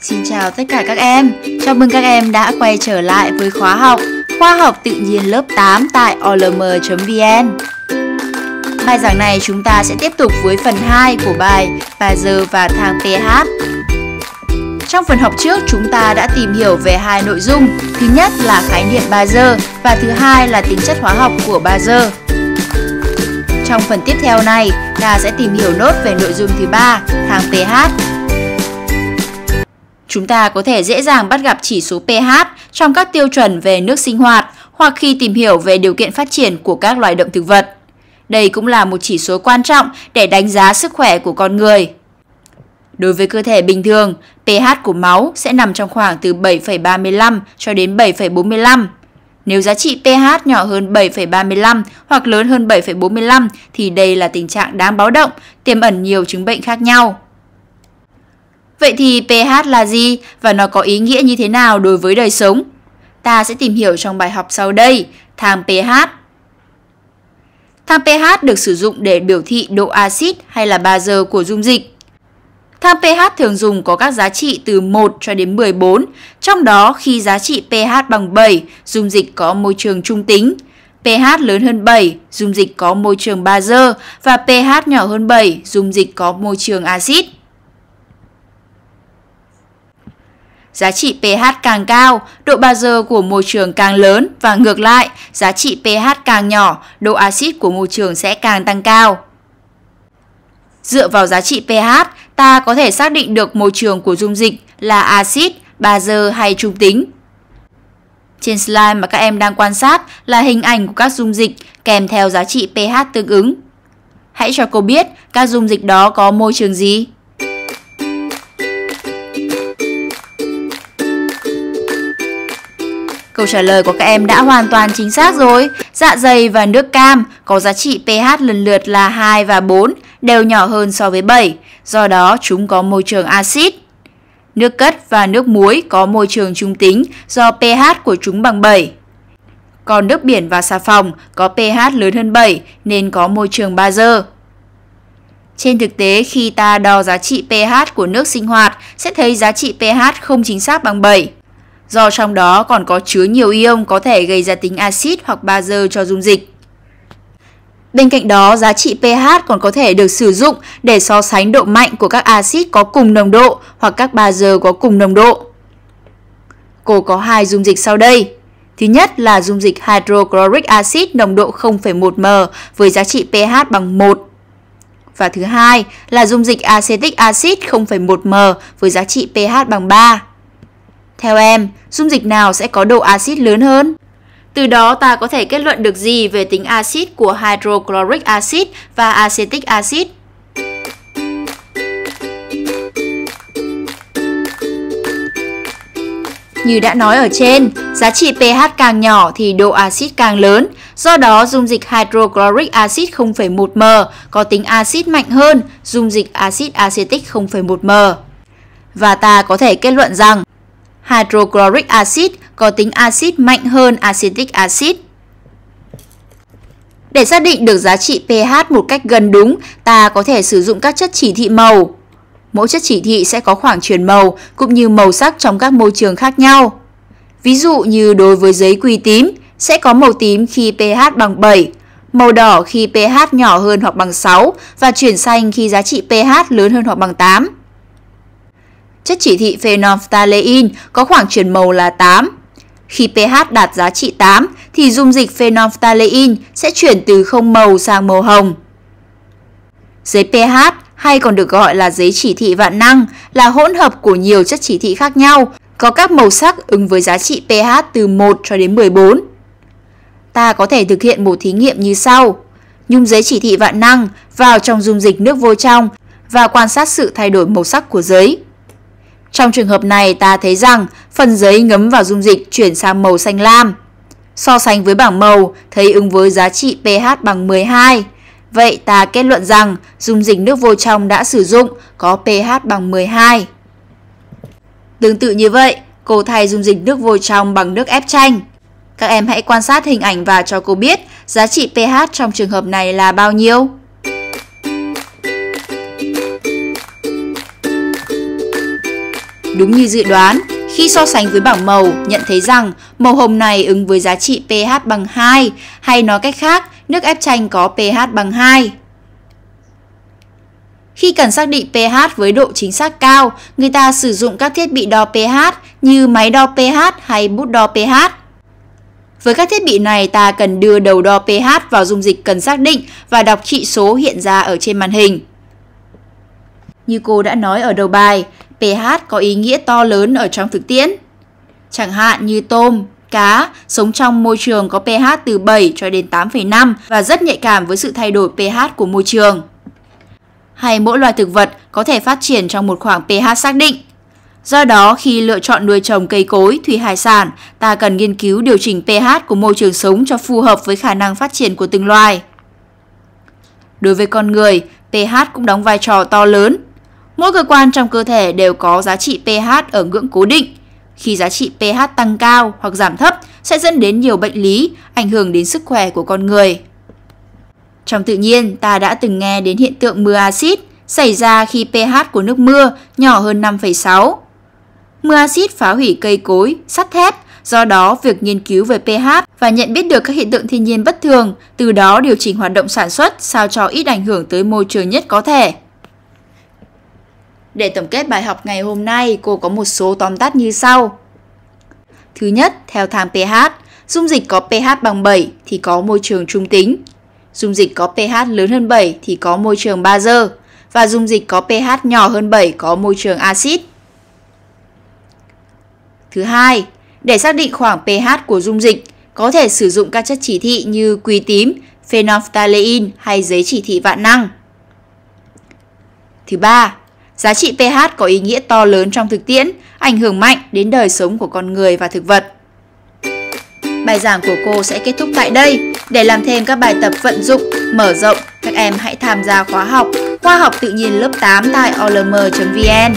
Xin chào tất cả các em, chào mừng các em đã quay trở lại với khóa học Khoa học tự nhiên lớp 8 tại olm.vn Bài giảng này chúng ta sẽ tiếp tục với phần 2 của bài Bà giờ và thang pH Trong phần học trước chúng ta đã tìm hiểu về hai nội dung Thứ nhất là khái niệm bà giờ và thứ hai là tính chất hóa học của bà giờ Trong phần tiếp theo này, ta sẽ tìm hiểu nốt về nội dung thứ ba, thang pH Chúng ta có thể dễ dàng bắt gặp chỉ số pH trong các tiêu chuẩn về nước sinh hoạt hoặc khi tìm hiểu về điều kiện phát triển của các loài động thực vật. Đây cũng là một chỉ số quan trọng để đánh giá sức khỏe của con người. Đối với cơ thể bình thường, pH của máu sẽ nằm trong khoảng từ 7,35 cho đến 7,45. Nếu giá trị pH nhỏ hơn 7,35 hoặc lớn hơn 7,45 thì đây là tình trạng đáng báo động, tiềm ẩn nhiều chứng bệnh khác nhau. Vậy thì pH là gì và nó có ý nghĩa như thế nào đối với đời sống? Ta sẽ tìm hiểu trong bài học sau đây, thang pH. Thang pH được sử dụng để biểu thị độ axit hay là bazơ của dung dịch. Thang pH thường dùng có các giá trị từ 1 cho đến 14, trong đó khi giá trị pH bằng 7, dung dịch có môi trường trung tính. pH lớn hơn 7, dung dịch có môi trường bazơ và pH nhỏ hơn 7, dung dịch có môi trường axit. giá trị pH càng cao, độ bazơ của môi trường càng lớn và ngược lại, giá trị pH càng nhỏ, độ axit của môi trường sẽ càng tăng cao. Dựa vào giá trị pH, ta có thể xác định được môi trường của dung dịch là axit, bazơ hay trung tính. Trên slide mà các em đang quan sát là hình ảnh của các dung dịch kèm theo giá trị pH tương ứng. Hãy cho cô biết các dung dịch đó có môi trường gì. Câu trả lời của các em đã hoàn toàn chính xác rồi. Dạ dày và nước cam có giá trị pH lần lượt là 2 và 4, đều nhỏ hơn so với 7, do đó chúng có môi trường axit. Nước cất và nước muối có môi trường trung tính do pH của chúng bằng 7. Còn nước biển và xà phòng có pH lớn hơn 7 nên có môi trường bazơ. Trên thực tế, khi ta đo giá trị pH của nước sinh hoạt sẽ thấy giá trị pH không chính xác bằng 7 do trong đó còn có chứa nhiều ion có thể gây ra tính axit hoặc bazơ cho dung dịch. Bên cạnh đó, giá trị pH còn có thể được sử dụng để so sánh độ mạnh của các axit có cùng nồng độ hoặc các bazơ có cùng nồng độ. Cô có hai dung dịch sau đây. Thứ nhất là dung dịch hydrochloric acid nồng độ 0,1m với giá trị pH bằng 1. Và thứ hai là dung dịch acetic acid 0,1m với giá trị pH bằng 3. Theo em, dung dịch nào sẽ có độ axit lớn hơn? Từ đó ta có thể kết luận được gì về tính axit của hydrochloric acid và acetic acid? Như đã nói ở trên, giá trị pH càng nhỏ thì độ axit càng lớn, do đó dung dịch hydrochloric acid 0,1m có tính axit mạnh hơn dung dịch axit acetic 0,1m. Và ta có thể kết luận rằng hydrochloric acid có tính axit mạnh hơn acetic acid. Để xác định được giá trị pH một cách gần đúng, ta có thể sử dụng các chất chỉ thị màu. Mỗi chất chỉ thị sẽ có khoảng chuyển màu cũng như màu sắc trong các môi trường khác nhau. Ví dụ như đối với giấy quỳ tím, sẽ có màu tím khi pH bằng 7, màu đỏ khi pH nhỏ hơn hoặc bằng 6 và chuyển xanh khi giá trị pH lớn hơn hoặc bằng 8 chất chỉ thị phenolphthalein có khoảng chuyển màu là 8. Khi pH đạt giá trị 8 thì dung dịch phenolphthalein sẽ chuyển từ không màu sang màu hồng. Giấy pH hay còn được gọi là giấy chỉ thị vạn năng là hỗn hợp của nhiều chất chỉ thị khác nhau, có các màu sắc ứng với giá trị pH từ 1 cho đến 14. Ta có thể thực hiện một thí nghiệm như sau. Nhung giấy chỉ thị vạn năng vào trong dung dịch nước vô trong và quan sát sự thay đổi màu sắc của giấy. Trong trường hợp này ta thấy rằng phần giấy ngấm vào dung dịch chuyển sang màu xanh lam. So sánh với bảng màu, thấy ứng với giá trị pH bằng 12. Vậy ta kết luận rằng dung dịch nước vô trong đã sử dụng có pH bằng 12. Tương tự như vậy, cô thay dung dịch nước vôi trong bằng nước ép chanh. Các em hãy quan sát hình ảnh và cho cô biết giá trị pH trong trường hợp này là bao nhiêu. Đúng như dự đoán, khi so sánh với bảng màu, nhận thấy rằng màu hồng này ứng với giá trị pH bằng 2, hay nói cách khác, nước ép chanh có pH bằng 2. Khi cần xác định pH với độ chính xác cao, người ta sử dụng các thiết bị đo pH như máy đo pH hay bút đo pH. Với các thiết bị này, ta cần đưa đầu đo pH vào dung dịch cần xác định và đọc trị số hiện ra ở trên màn hình. Như cô đã nói ở đầu bài, pH có ý nghĩa to lớn ở trong thực tiễn. Chẳng hạn như tôm, cá sống trong môi trường có pH từ 7 cho đến 8,5 và rất nhạy cảm với sự thay đổi pH của môi trường. Hay mỗi loài thực vật có thể phát triển trong một khoảng pH xác định. Do đó, khi lựa chọn nuôi trồng cây cối, thủy hải sản, ta cần nghiên cứu điều chỉnh pH của môi trường sống cho phù hợp với khả năng phát triển của từng loài. Đối với con người, pH cũng đóng vai trò to lớn Mỗi cơ quan trong cơ thể đều có giá trị pH ở ngưỡng cố định. Khi giá trị pH tăng cao hoặc giảm thấp sẽ dẫn đến nhiều bệnh lý, ảnh hưởng đến sức khỏe của con người. Trong tự nhiên, ta đã từng nghe đến hiện tượng mưa axit xảy ra khi pH của nước mưa nhỏ hơn 5,6. Mưa axit phá hủy cây cối, sắt thép, do đó việc nghiên cứu về pH và nhận biết được các hiện tượng thiên nhiên bất thường, từ đó điều chỉnh hoạt động sản xuất sao cho ít ảnh hưởng tới môi trường nhất có thể. Để tổng kết bài học ngày hôm nay, cô có một số tóm tắt như sau. Thứ nhất, theo thang pH, dung dịch có pH bằng 7 thì có môi trường trung tính. Dung dịch có pH lớn hơn 7 thì có môi trường bazơ và dung dịch có pH nhỏ hơn 7 có môi trường axit. Thứ hai, để xác định khoảng pH của dung dịch, có thể sử dụng các chất chỉ thị như quý tím, phenolphthalein hay giấy chỉ thị vạn năng. Thứ ba, Giá trị pH có ý nghĩa to lớn trong thực tiễn, ảnh hưởng mạnh đến đời sống của con người và thực vật. Bài giảng của cô sẽ kết thúc tại đây. Để làm thêm các bài tập vận dụng, mở rộng, các em hãy tham gia khóa học Khoa học tự nhiên lớp 8 tại olm.vn.